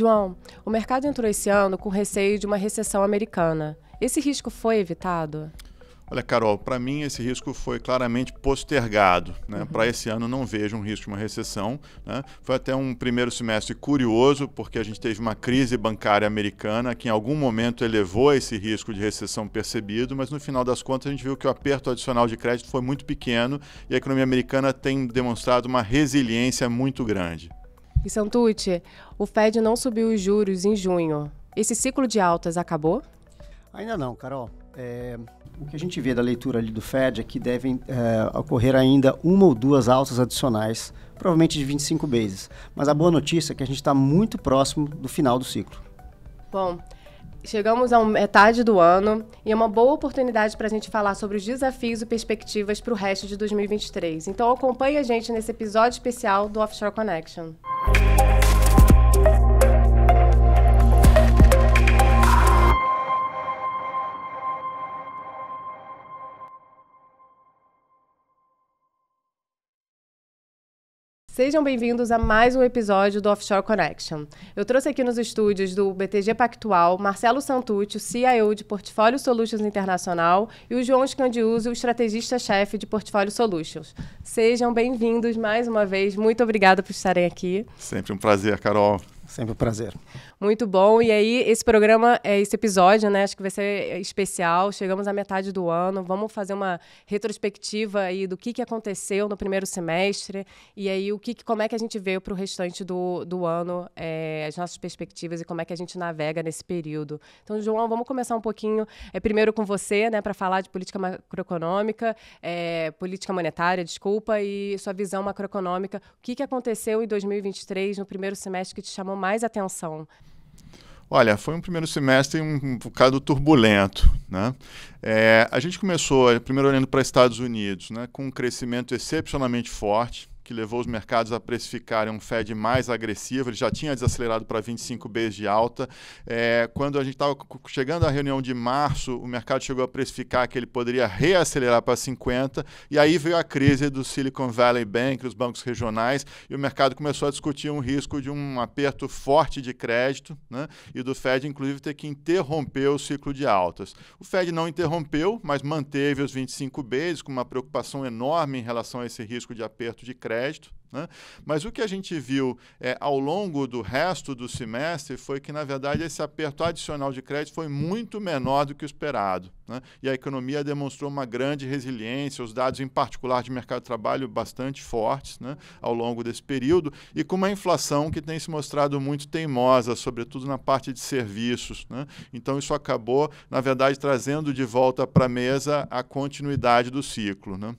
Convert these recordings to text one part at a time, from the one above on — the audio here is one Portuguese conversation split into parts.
João, o mercado entrou esse ano com receio de uma recessão americana. Esse risco foi evitado? Olha, Carol, para mim esse risco foi claramente postergado. Né? Uhum. Para esse ano não vejo um risco de uma recessão. Né? Foi até um primeiro semestre curioso, porque a gente teve uma crise bancária americana que em algum momento elevou esse risco de recessão percebido, mas no final das contas a gente viu que o aperto adicional de crédito foi muito pequeno e a economia americana tem demonstrado uma resiliência muito grande. E Santucci, o Fed não subiu os juros em junho. Esse ciclo de altas acabou? Ainda não, Carol. É, o que a gente vê da leitura ali do Fed é que devem é, ocorrer ainda uma ou duas altas adicionais, provavelmente de 25 bases. Mas a boa notícia é que a gente está muito próximo do final do ciclo. Bom, Chegamos à metade do ano e é uma boa oportunidade para a gente falar sobre os desafios e perspectivas para o resto de 2023. Então acompanhe a gente nesse episódio especial do Offshore Connection. Sejam bem-vindos a mais um episódio do Offshore Connection. Eu trouxe aqui nos estúdios do BTG Pactual Marcelo Santucci, o CIO de Portfólio Solutions Internacional, e o João Scandiuso, o estrategista-chefe de Portfólio Solutions. Sejam bem-vindos mais uma vez. Muito obrigada por estarem aqui. Sempre um prazer, Carol. Sempre um prazer. Muito bom. E aí, esse programa, é, esse episódio, né? Acho que vai ser é, especial. Chegamos à metade do ano. Vamos fazer uma retrospectiva aí do que, que aconteceu no primeiro semestre. E aí, o que, como é que a gente veio para o restante do, do ano, é, as nossas perspectivas e como é que a gente navega nesse período. Então, João, vamos começar um pouquinho é, primeiro com você, né? Para falar de política macroeconômica, é, política monetária, desculpa, e sua visão macroeconômica. O que, que aconteceu em 2023, no primeiro semestre, que te chamou mais atenção? Olha, foi um primeiro semestre um, bocado turbulento. Né? É, a gente começou, primeiro olhando para Estados Unidos, né, com um crescimento excepcionalmente forte que levou os mercados a precificarem um Fed mais agressivo, ele já tinha desacelerado para 25 Bs de alta. É, quando a gente estava chegando à reunião de março, o mercado chegou a precificar que ele poderia reacelerar para 50, e aí veio a crise do Silicon Valley Bank, dos bancos regionais, e o mercado começou a discutir um risco de um aperto forte de crédito, né, e do Fed, inclusive, ter que interromper o ciclo de altas. O Fed não interrompeu, mas manteve os 25 Bs, com uma preocupação enorme em relação a esse risco de aperto de crédito crédito. Né? Mas o que a gente viu é, ao longo do resto do semestre foi que, na verdade, esse aperto adicional de crédito foi muito menor do que o esperado. Né? E a economia demonstrou uma grande resiliência, os dados, em particular, de mercado de trabalho bastante fortes né? ao longo desse período, e com uma inflação que tem se mostrado muito teimosa, sobretudo na parte de serviços. Né? Então, isso acabou, na verdade, trazendo de volta para a mesa a continuidade do ciclo. Né?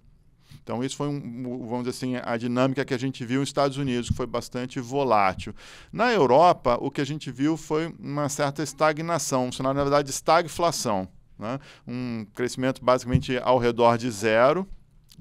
Então, isso foi, um, vamos dizer assim, a dinâmica que a gente viu nos Estados Unidos, que foi bastante volátil. Na Europa, o que a gente viu foi uma certa estagnação, um cenário, na verdade, de estagflação. Né? Um crescimento basicamente ao redor de zero,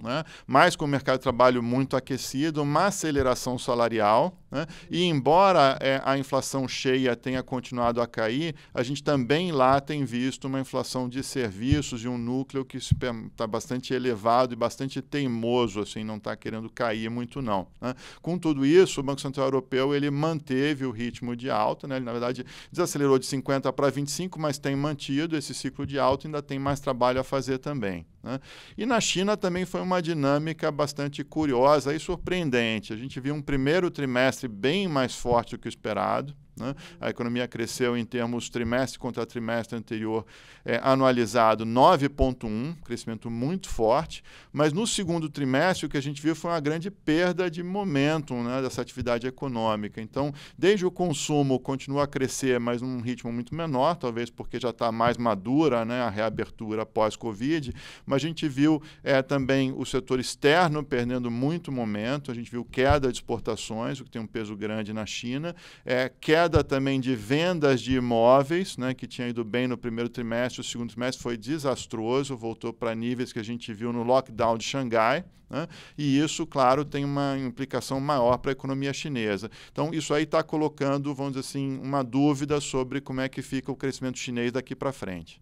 né? mas com o mercado de trabalho muito aquecido, uma aceleração salarial, né? E embora é, a inflação cheia tenha continuado a cair, a gente também lá tem visto uma inflação de serviços e um núcleo que está bastante elevado e bastante teimoso, assim, não está querendo cair muito não. Né? Com tudo isso, o Banco Central Europeu ele manteve o ritmo de alta, né? ele na verdade desacelerou de 50 para 25, mas tem mantido esse ciclo de alta, e ainda tem mais trabalho a fazer também. Né? E na China também foi uma dinâmica bastante curiosa e surpreendente. A gente viu um primeiro trimestre trimestre bem mais forte do que o esperado. Né? A economia cresceu em termos trimestre contra trimestre anterior, é, anualizado 9,1, crescimento muito forte, mas no segundo trimestre o que a gente viu foi uma grande perda de momentum né, dessa atividade econômica. Então, desde o consumo continua a crescer, mas num ritmo muito menor, talvez porque já está mais madura né, a reabertura pós-Covid, mas a gente viu é, também o setor externo perdendo muito momento, a gente viu queda de exportações, o que tem um peso grande na China, é, queda queda também de vendas de imóveis, né, que tinha ido bem no primeiro trimestre, o segundo trimestre foi desastroso, voltou para níveis que a gente viu no lockdown de Xangai. Né? E isso, claro, tem uma implicação maior para a economia chinesa. Então, isso aí está colocando, vamos dizer assim, uma dúvida sobre como é que fica o crescimento chinês daqui para frente.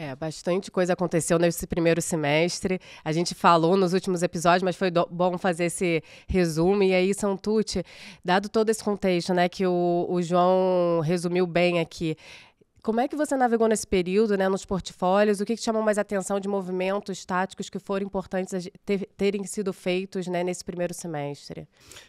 É, bastante coisa aconteceu nesse primeiro semestre. A gente falou nos últimos episódios, mas foi bom fazer esse resumo. E aí, Santucci, dado todo esse contexto, né, que o, o João resumiu bem aqui, como é que você navegou nesse período, né, nos portfólios? O que, que chamou mais atenção de movimentos táticos que foram importantes ter, terem sido feitos né, nesse primeiro semestre?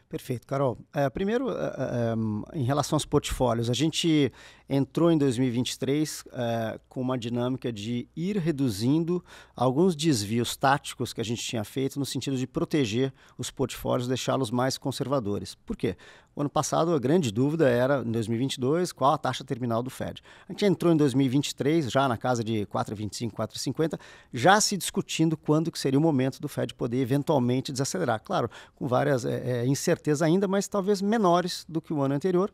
Perfeito, Carol. É, primeiro, é, é, é em relação aos portfólios, a gente entrou em 2023 é, com uma dinâmica de ir reduzindo alguns desvios táticos que a gente tinha feito no sentido de proteger os portfólios, deixá-los mais conservadores. Por quê? O ano passado, a grande dúvida era, em 2022, qual a taxa terminal do Fed. A gente entrou em 2023, já na casa de 4,25, 4,50, já se discutindo quando que seria o momento do Fed poder eventualmente desacelerar. Claro, com várias é, é incertezas ainda, mas talvez menores do que o ano anterior.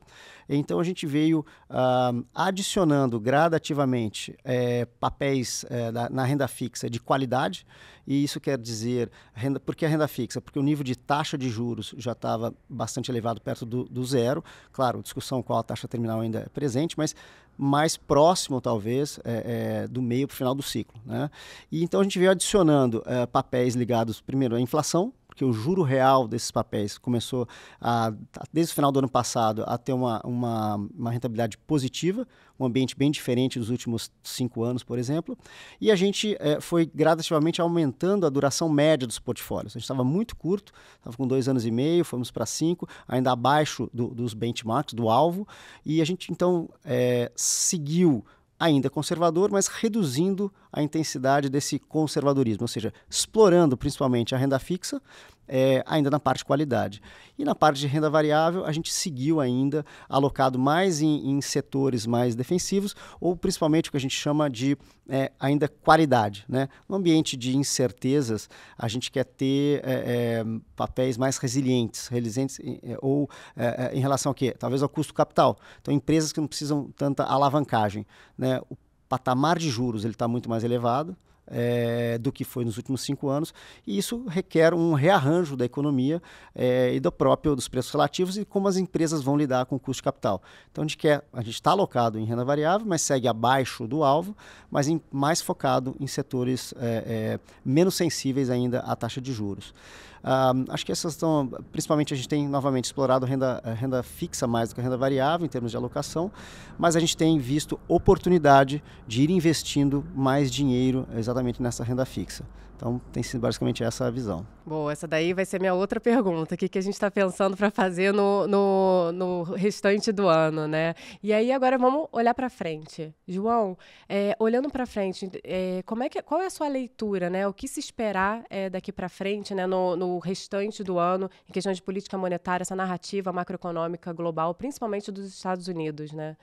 Então a gente veio ah, adicionando gradativamente é, papéis é, da, na renda fixa de qualidade, e isso quer dizer, renda, por que a renda fixa? Porque o nível de taxa de juros já estava bastante elevado, perto do, do zero. Claro, discussão qual a taxa terminal ainda é presente, mas mais próximo, talvez, é, é, do meio para o final do ciclo. Né? E então a gente veio adicionando é, papéis ligados, primeiro, à inflação, porque o juro real desses papéis começou a, desde o final do ano passado a ter uma, uma, uma rentabilidade positiva, um ambiente bem diferente dos últimos cinco anos, por exemplo. E a gente é, foi gradativamente aumentando a duração média dos portfólios. A gente estava muito curto, estava com dois anos e meio, fomos para cinco, ainda abaixo do, dos benchmarks, do alvo. E a gente então é, seguiu ainda conservador, mas reduzindo a intensidade desse conservadorismo, ou seja, explorando principalmente a renda fixa é, ainda na parte de qualidade. E na parte de renda variável, a gente seguiu ainda alocado mais em, em setores mais defensivos, ou principalmente o que a gente chama de é, ainda qualidade. Né? No ambiente de incertezas, a gente quer ter é, é papéis mais resilientes, resilientes é, ou é, em relação ao quê? Talvez ao custo capital. Então, empresas que não precisam tanta alavancagem. Né? O patamar de juros ele está muito mais elevado, é, do que foi nos últimos cinco anos, e isso requer um rearranjo da economia é, e do próprio dos preços relativos e como as empresas vão lidar com o custo de capital. Então a gente quer, a gente está alocado em renda variável, mas segue abaixo do alvo, mas em, mais focado em setores é, menos sensíveis ainda à taxa de juros. Uh, acho que essas estão, principalmente a gente tem novamente explorado renda, renda fixa mais do que renda variável em termos de alocação, mas a gente tem visto oportunidade de ir investindo mais dinheiro exatamente exatamente nessa renda fixa. Então, tem sido basicamente essa a visão. Boa, essa daí vai ser minha outra pergunta. O que, que a gente está pensando para fazer no, no, no, restante do ano, né? E aí, agora vamos olhar para frente. João, é, olhando para frente, é, como é que, qual é a sua leitura, né? O que se esperar é, daqui para frente, né? No, no restante do ano, em questão de política monetária, essa narrativa macroeconômica global, principalmente dos Estados Unidos, né?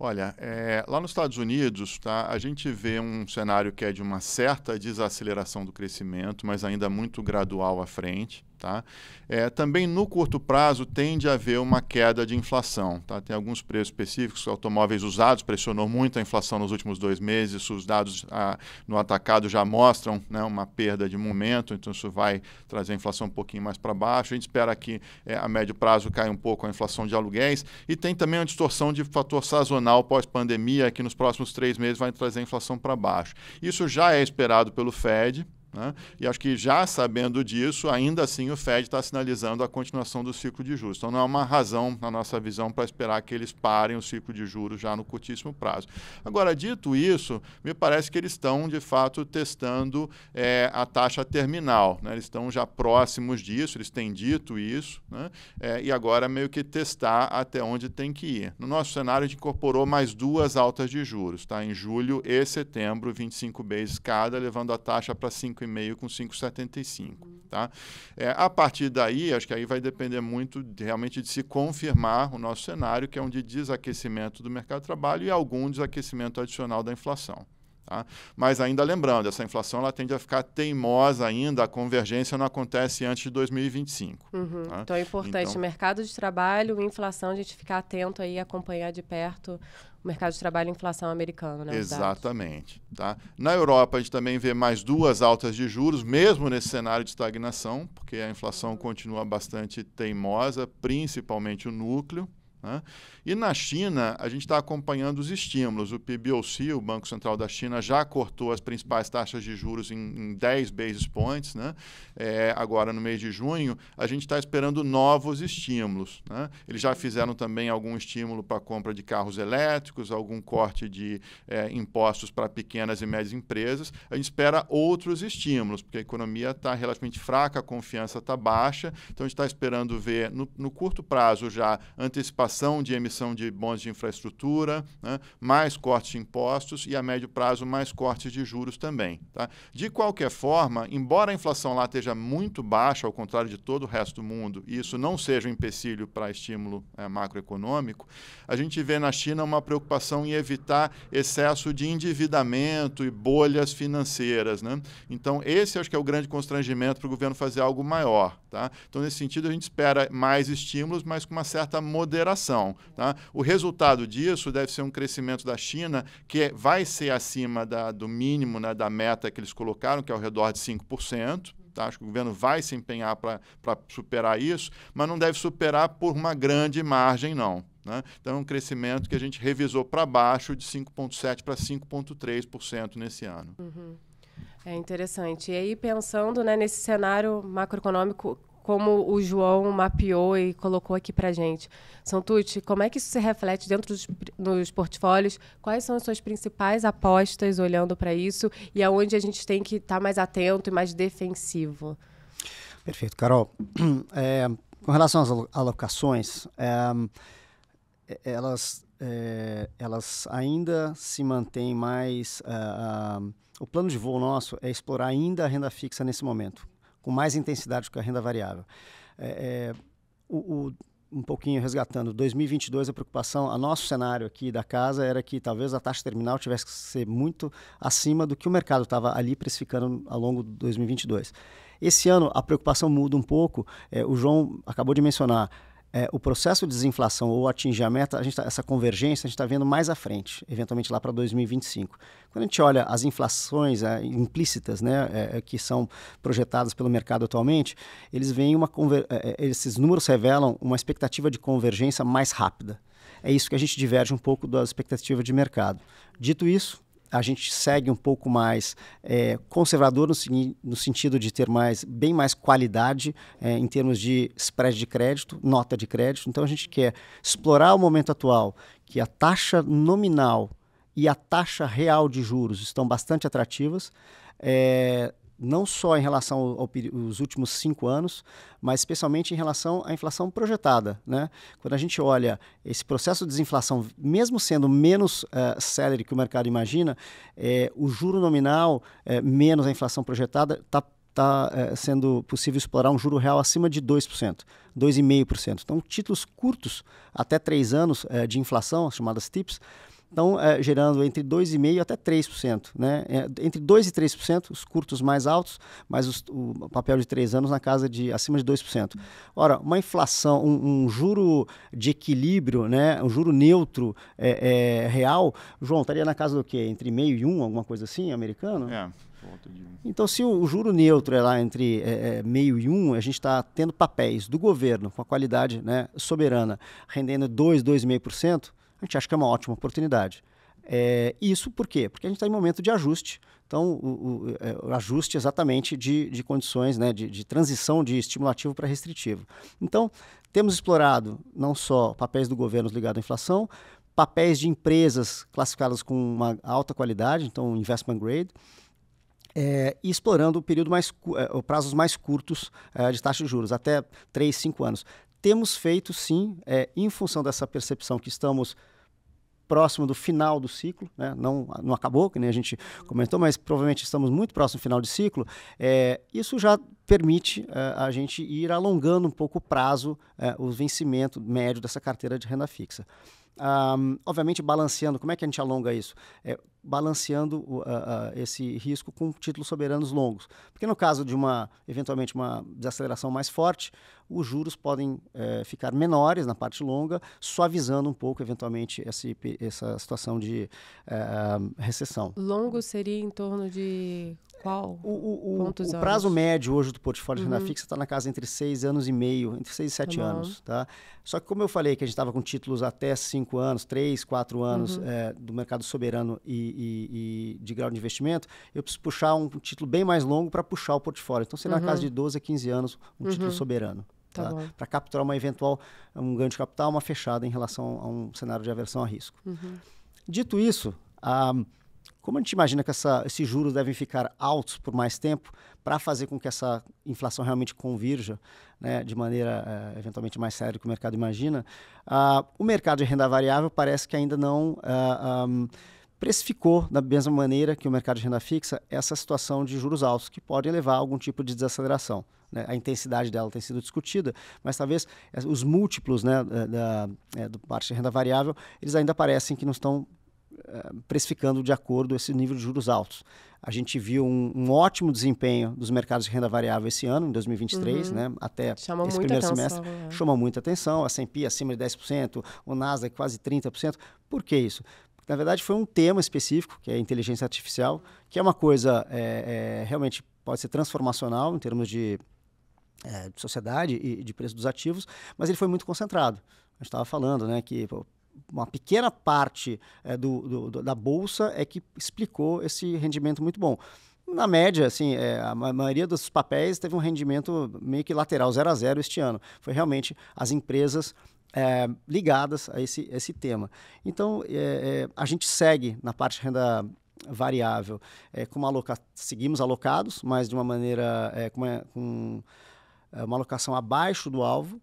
Olha, é, lá nos Estados Unidos, tá, a gente vê um cenário que é de uma certa desaceleração do crescimento, mas ainda muito gradual à frente. Tá? É, também no curto prazo tende a haver uma queda de inflação. Tá? Tem alguns preços específicos, automóveis usados pressionou muito a inflação nos últimos dois meses, os dados ah, no atacado já mostram né, uma perda de momento, então isso vai trazer a inflação um pouquinho mais para baixo. A gente espera que é, a médio prazo caia um pouco a inflação de aluguéis e tem também uma distorção de fator sazonal pós-pandemia que nos próximos três meses vai trazer a inflação para baixo. Isso já é esperado pelo Fed, né? E acho que já sabendo disso, ainda assim o Fed está sinalizando a continuação do ciclo de juros. Então não é uma razão, na nossa visão, para esperar que eles parem o ciclo de juros já no curtíssimo prazo. Agora, dito isso, me parece que eles estão, de fato, testando é, a taxa terminal. Né? Eles estão já próximos disso, eles têm dito isso, né? é, e agora meio que testar até onde tem que ir. No nosso cenário, a gente incorporou mais duas altas de juros, tá? em julho e setembro, 25 bases cada, levando a taxa para 5 5,5 com 5,75. Tá? É, a partir daí, acho que aí vai depender muito de, realmente de se confirmar o nosso cenário, que é um de desaquecimento do mercado de trabalho e algum desaquecimento adicional da inflação. Tá? Mas ainda lembrando, essa inflação ela tende a ficar teimosa ainda, a convergência não acontece antes de 2025. Tá? Uhum. Tá? Então é importante, então, mercado de trabalho, inflação, a gente ficar atento aí, acompanhar de perto o mercado de trabalho e inflação americano, né? Exatamente. Tá? Na Europa, a gente também vê mais duas altas de juros, mesmo nesse cenário de estagnação, porque a inflação continua bastante teimosa, principalmente o núcleo. Né? E na China, a gente está acompanhando os estímulos. O PBOC, o Banco Central da China, já cortou as principais taxas de juros em, em 10 basis points. Né? É, agora, no mês de junho, a gente está esperando novos estímulos. Né? Eles já fizeram também algum estímulo para compra de carros elétricos, algum corte de é, impostos para pequenas e médias empresas. A gente espera outros estímulos, porque a economia está relativamente fraca, a confiança está baixa. Então, a gente está esperando ver, no, no curto prazo, já antecipação regulação de emissão de bons de infraestrutura, né, mais cortes de impostos e, a médio prazo, mais cortes de juros também. Tá? De qualquer forma, embora a inflação lá esteja muito baixa, ao contrário de todo o resto do mundo, e isso não seja um empecilho para estímulo é, macroeconômico, a gente vê na China uma preocupação em evitar excesso de endividamento e bolhas financeiras. Né? Então, esse acho que é o grande constrangimento para o governo fazer algo maior. Tá? Então, nesse sentido, a gente espera mais estímulos, mas com uma certa moderação inflação. Tá? O resultado disso deve ser um crescimento da China que vai ser acima da, do mínimo, né, da meta que eles colocaram, que é ao redor de 5%. Tá? Acho que o governo vai se empenhar para superar isso, mas não deve superar por uma grande margem, não. Né? Então, é um crescimento que a gente revisou para baixo de 5,7% para 5,3% nesse ano. Uhum. É interessante. E aí, pensando né, nesse cenário macroeconômico como o João mapeou e colocou aqui para gente. Santucci, como é que isso se reflete dentro dos, portfólios? Quais são as suas principais apostas olhando para isso e aonde a gente tem que estar tá mais atento e mais defensivo? Perfeito, Carol. É, com relação às alocações, é, é, elas, é, elas ainda se mantêm mais. É, o plano de voo nosso é explorar ainda a renda fixa nesse momento com mais intensidade que a renda variável. É, é, o, o, um pouquinho resgatando, 2022 a preocupação, a nosso cenário aqui da casa era que talvez a taxa terminal tivesse que ser muito acima do que o mercado estava ali precificando ao longo de 2022. Esse ano a preocupação muda um pouco, é, o João acabou de mencionar, é, o processo de desinflação ou atingir a meta, a gente tá, essa convergência a gente está vendo mais à frente, eventualmente lá para 2025. Quando a gente olha as inflações é, implícitas, né, é, é que são projetadas pelo mercado atualmente, eles veem uma é, é, esses números revelam uma expectativa de convergência mais rápida. É isso que a gente diverge um pouco da expectativa de mercado. Dito isso, a gente segue um pouco mais é, conservador no, no, sentido de ter mais bem mais qualidade é, em termos de spread de crédito, nota de crédito. Então a gente quer explorar o momento atual que a taxa nominal e a taxa real de juros estão bastante atrativas. É, não só em relação aos ao, últimos cinco anos, mas especialmente em relação à inflação projetada. Né? Quando a gente olha esse processo de desinflação, mesmo sendo menos uh, que o mercado imagina, é o juro nominal eh, menos a inflação projetada está tá é, sendo possível explorar um juro real acima de 2%, 2,5%. Então, títulos curtos, até três anos é, de inflação, as chamadas TIPS, estão é, gerando entre 2,5% até 3%. Né? É, entre 2% e 3%, os curtos mais altos, mas os, o papel de 3 anos na casa de acima de 2%. Ora, uma inflação, um, um juro de equilíbrio, né? um juro neutro é, é real, João, estaria na casa do quê? Entre meio e 1, um, alguma coisa assim, americano? É. Então, se o, juro neutro é lá entre é, é, meio e um, a gente está tendo papéis do governo com a qualidade né, soberana rendendo 2, 2,5%, a gente acha que é uma ótima oportunidade. É, isso por quê? Porque a gente está em momento de ajuste. Então, o, o, é, o ajuste exatamente de, de condições, né, de, de transição de estimulativo para restritivo. Então, temos explorado não só papéis do governo ligados à inflação, papéis de empresas classificadas com uma alta qualidade, então investment grade, é, e explorando o período mais, é, prazos mais curtos é, de taxa de juros, até 3, 5 anos temos feito sim, é, em função dessa percepção que estamos próximo do final do ciclo, né? não, não acabou, que nem a gente comentou, mas provavelmente estamos muito próximo do final de ciclo, é, isso já permite é, a gente ir alongando um pouco o prazo, é, o vencimento médio dessa carteira de renda fixa. Um, obviamente, balanceando, como é que a gente alonga isso? É, balanceando uh, uh, esse risco com títulos soberanos longos. Porque no caso de uma, eventualmente, uma desaceleração mais forte, os juros podem é, ficar menores na parte longa, suavizando um pouco, eventualmente, esse, essa situação de uh, recessão. Longo seria em torno de qual? O, o, o prazo médio hoje do portfólio de renda uhum. fixa está na casa entre 6 anos e meio, entre 6 e 7 tá anos. Tá? Só que, como eu falei, que a gente estava com títulos até 5 anos, 3, 4 anos uhum. é, do mercado soberano e, e, e, de grau de investimento, eu preciso puxar um título bem mais longo para puxar o portfólio. Então, seria uhum. na casa de 12 a 15 anos um título uhum. soberano. Tá? Tá para capturar uma eventual um ganho de capital, uma fechada em relação a um cenário de aversão a risco. Uhum. Dito isso, a como a gente imagina que essa, esses juros devem ficar altos por mais tempo para fazer com que essa inflação realmente convirja né, de maneira eh, eventualmente mais séria do que o mercado imagina, uh, o mercado de renda variável parece que ainda não uh, ah, um, ah, precificou da mesma maneira que o mercado de renda fixa essa situação de juros altos, que pode levar a algum tipo de desaceleração. Né? A intensidade dela tem sido discutida, mas talvez os múltiplos né, da, da, eh, da parte de renda variável, eles ainda parecem que não estão eh, precificando de acordo esse nível de juros altos. A gente viu um, um ótimo desempenho dos mercados de renda variável esse ano, em 2023, uhum. né? até Chama esse primeiro atenção, semestre. É. Né? Chama muita atenção, a S&P acima de 10%, o Nasdaq quase 30%. Por que isso? na verdade foi um tema específico, que é inteligência artificial, que é uma coisa é, é, realmente pode ser transformacional em termos de, é, de sociedade e de preço dos ativos, mas ele foi muito concentrado. A gente estava falando né, que pô, uma pequena parte é, do, do, da bolsa é que explicou esse rendimento muito bom. Na média, assim, é, a maioria dos papéis teve um rendimento meio que lateral, zero a zero este ano. Foi realmente as empresas é, ligadas a esse, esse tema. Então, a gente segue na parte de renda variável, com uma aloca... seguimos alocados, mas de uma maneira, como com uma alocação abaixo do alvo,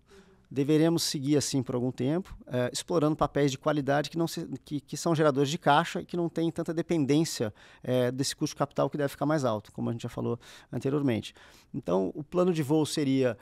deveremos seguir assim por algum tempo, é, explorando papéis de qualidade que, não se, que, que, são geradores de caixa e que não têm tanta dependência é, desse custo de capital que deve ficar mais alto, como a gente já falou anteriormente. Então, o plano de voo seria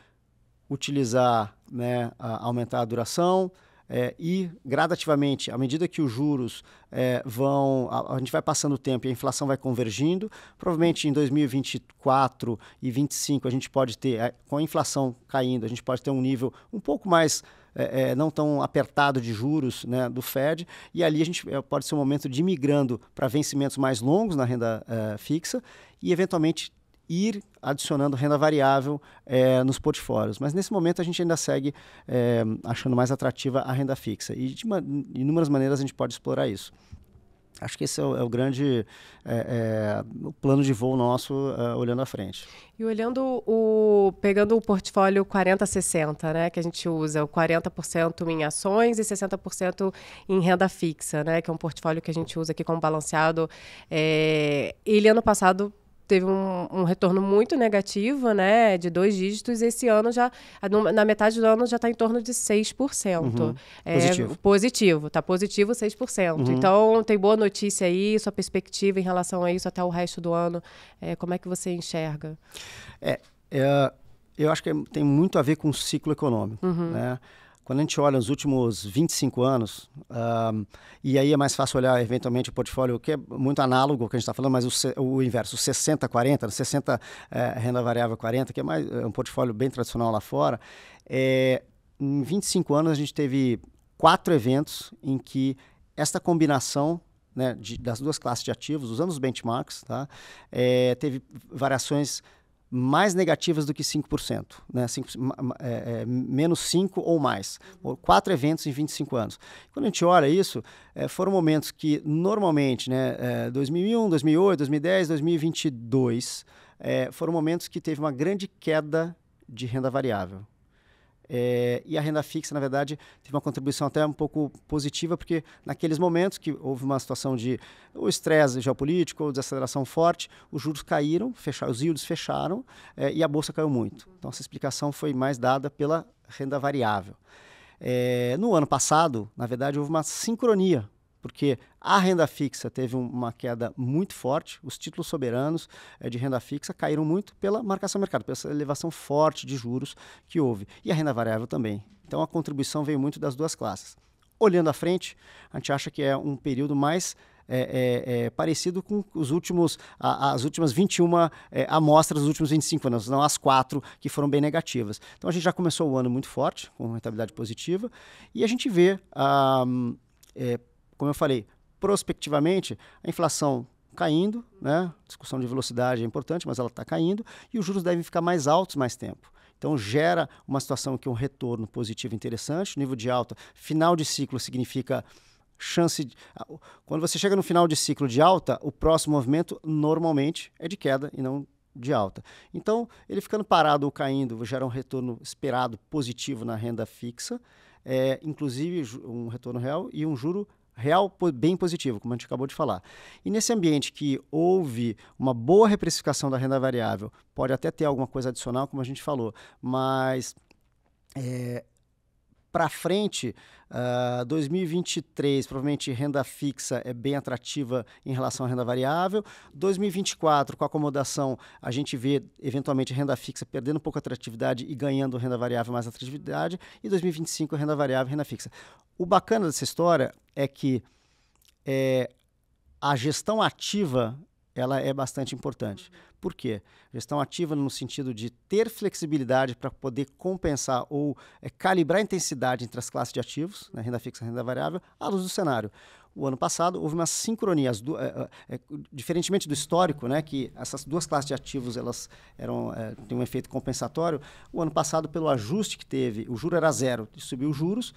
utilizar, né, a, aumentar a duração, é, e gradativamente, à medida que os juros é, vão, a, a, gente vai passando o tempo e a inflação vai convergindo, provavelmente em 2024 e 2025 a gente pode ter, é, com a inflação caindo, a gente pode ter um nível um pouco mais é, é não tão apertado de juros né, do Fed, e ali a gente é, pode ser um momento de migrando para vencimentos mais longos na renda fixa e eventualmente ir adicionando renda variável é, nos portfólios. Mas nesse momento a gente ainda segue é, achando mais atrativa a renda fixa. E de inúmeras maneiras a gente pode explorar isso. Acho que esse é o, é o grande eh, plano de voo nosso olhando à frente. E olhando o. pegando o portfólio 40-60, né? Que a gente usa, o 40% em ações e 60% em renda fixa, né? Que é um portfólio que a gente usa aqui como balanceado. ele ano passado teve um, um, retorno muito negativo, né, de dois dígitos, esse ano já, na metade do ano já está em torno de 6%. Uhum. É, positivo. Positivo, está positivo 6%. Uhum. Então, tem boa notícia aí, sua perspectiva em relação a isso até o resto do ano, é, como é que você enxerga? É, é, eu acho que é, tem muito a ver com o ciclo econômico, uhum. né? Quando a gente olha os últimos 25 anos, um, e aí é mais fácil olhar eventualmente o portfólio, que é muito análogo ao que a gente está falando, mas o, o inverso, 60-40, 60, né, é, renda variável 40, que é, mais, é um portfólio bem tradicional lá fora, é, em 25 anos a gente teve quatro eventos em que esta combinação né, de, das duas classes de ativos, usando os benchmarks, tá, é, teve variações mais negativas do que 5%, né? 5 é, é, menos 5 ou mais, ou quatro eventos em 25 anos. Quando a gente olha isso, é, foram momentos que normalmente, né, é, 2001, 2008, 2010, 2022, foram momentos que teve uma grande queda de renda variável. É, e a renda fixa, na verdade, teve uma contribuição até um pouco positiva, porque naqueles momentos que houve uma situação de ou estresse geopolítico ou desaceleração forte, os juros caíram, os yields fecharam é, e a bolsa caiu muito. Então, essa explicação foi mais dada pela renda variável. É, no ano passado, na verdade, houve uma sincronia porque a renda fixa teve uma queda muito forte, os títulos soberanos eh, de renda fixa caíram muito pela marcação do mercado, pela elevação forte de juros que houve, e a renda variável também. Então a contribuição veio muito das duas classes. Olhando à frente, a gente acha que é um período mais é, é, é, parecido com os últimos, a, as últimas 21 é, eh, amostras dos últimos 25 anos, não as quatro que foram bem negativas. Então a gente já começou o ano muito forte, com rentabilidade positiva, e a gente vê. Ah, eh, como eu falei, prospectivamente, a inflação caindo, né? Discussão de velocidade é importante, mas ela está caindo e os juros devem ficar mais altos mais tempo. Então gera uma situação que é um retorno positivo interessante, nível de alta, final de ciclo significa chance de... quando você chega no final de ciclo de alta, o próximo movimento normalmente é de queda e não de alta. Então, ele ficando parado ou caindo gera um retorno esperado positivo na renda fixa, é, inclusive um retorno real e um juro real bem positivo, como a gente acabou de falar. E nesse ambiente que houve uma boa reprecificação da renda variável, pode até ter alguma coisa adicional, como a gente falou, mas é, para frente, uh, ah, 2023, provavelmente renda fixa é bem atrativa em relação à renda variável. 2024, com a acomodação, a gente vê eventualmente renda fixa perdendo um pouco atratividade e ganhando renda variável mais atratividade. E 2025, renda variável e renda fixa. O bacana dessa história é que é, a gestão ativa ela é bastante importante. Por quê? Gestão ativa no sentido de ter flexibilidade para poder compensar ou é, calibrar a intensidade entre as classes de ativos, né, renda fixa e renda variável, à luz do cenário. O ano passado houve uma sincronia, é, é, diferentemente do histórico, né, que essas duas classes de ativos elas eram têm um efeito compensatório. O ano passado, pelo ajuste que teve, o juro era zero, subiu os juros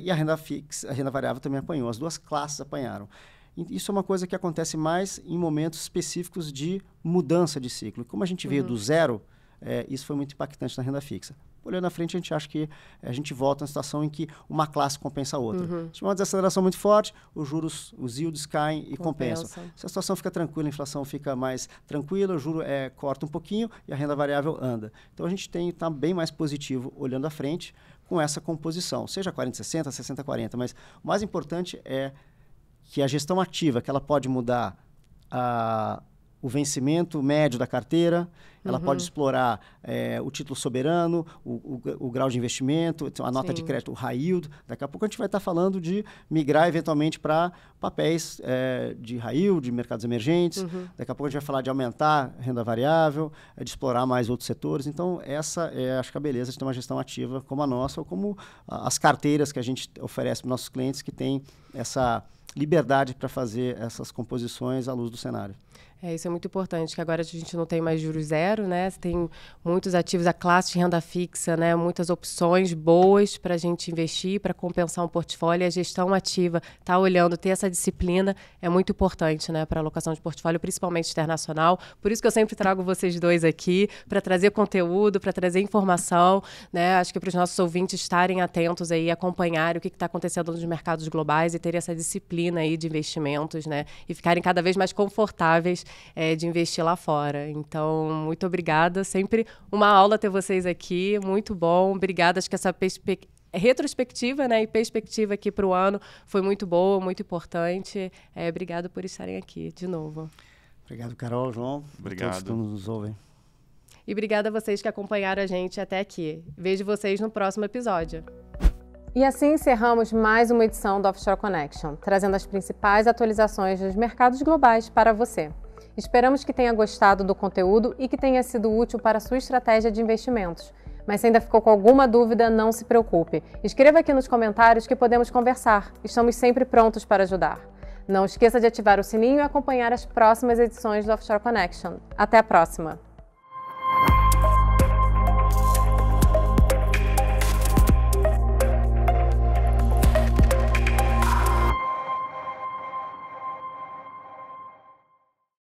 e a renda fixa, a renda variável também apanhou. As duas classes apanharam. Isso é uma coisa que acontece mais em momentos específicos de mudança de ciclo. Como a gente uhum. veio do uhum. zero, é, isso foi muito impactante na renda fixa. Olhando à frente, a gente acha que é, a gente volta a uma situação em que uma classe compensa a outra. Uhum. Se uma desaceleração muito forte, os juros, os yields caem e compensam. compensam. Se a situação fica tranquila, a inflação fica mais tranquila, o juro é, corta um pouquinho e a renda variável anda. Então a gente tem está bem mais positivo olhando à frente com essa composição, seja 40-60, 60-40, mas o mais importante é que a gestão ativa, que ela pode mudar a, o vencimento médio da carteira, ela uhum. pode explorar é, o título soberano, o, o, o, grau de investimento, então a nota Sim. de crédito, o high yield. Daqui a pouco a gente vai estar tá falando de migrar eventualmente para papéis é, de high yield, de mercados emergentes. Uhum. Daqui a pouco a gente vai falar de aumentar renda variável, é, de explorar mais outros setores. Então, essa é, acho que a beleza de ter uma gestão ativa como a nossa ou como as carteiras que a gente oferece para nossos clientes que tem essa liberdade para fazer essas composições à luz do cenário. É, isso é muito importante, que agora a gente não tem mais juros zero, né? Você tem muitos ativos, a classe de renda fixa, né? Muitas opções boas para a gente investir, para compensar um portfólio. E a gestão ativa, tá olhando, ter essa disciplina é muito importante, né? Para alocação de portfólio, principalmente internacional. Por isso que eu sempre trago vocês dois aqui, para trazer conteúdo, para trazer informação, né? Acho que para os nossos ouvintes estarem atentos aí, acompanhar o que está acontecendo nos mercados globais e ter essa disciplina aí de investimentos, né? E ficarem cada vez mais confortáveis é, de investir lá fora. Então, muito obrigada. Sempre uma aula ter vocês aqui. Muito bom. Obrigada. Acho que essa perspectiva retrospectiva né, e perspectiva aqui para o ano foi muito boa, muito importante. É, obrigado por estarem aqui de novo. Obrigado, Carol, João. Obrigado. Todos que nos ouvem. E obrigada a vocês que acompanharam a gente até aqui. Vejo vocês no próximo episódio. E assim encerramos mais uma edição do Offshore Connection, trazendo as principais atualizações dos mercados globais para você. Esperamos que tenha gostado do conteúdo e que tenha sido útil para a sua estratégia de investimentos. Mas se ainda ficou com alguma dúvida, não se preocupe. Escreva aqui nos comentários que podemos conversar. Estamos sempre prontos para ajudar. Não esqueça de ativar o sininho e acompanhar as próximas edições do Offshore Connection. Até a próxima!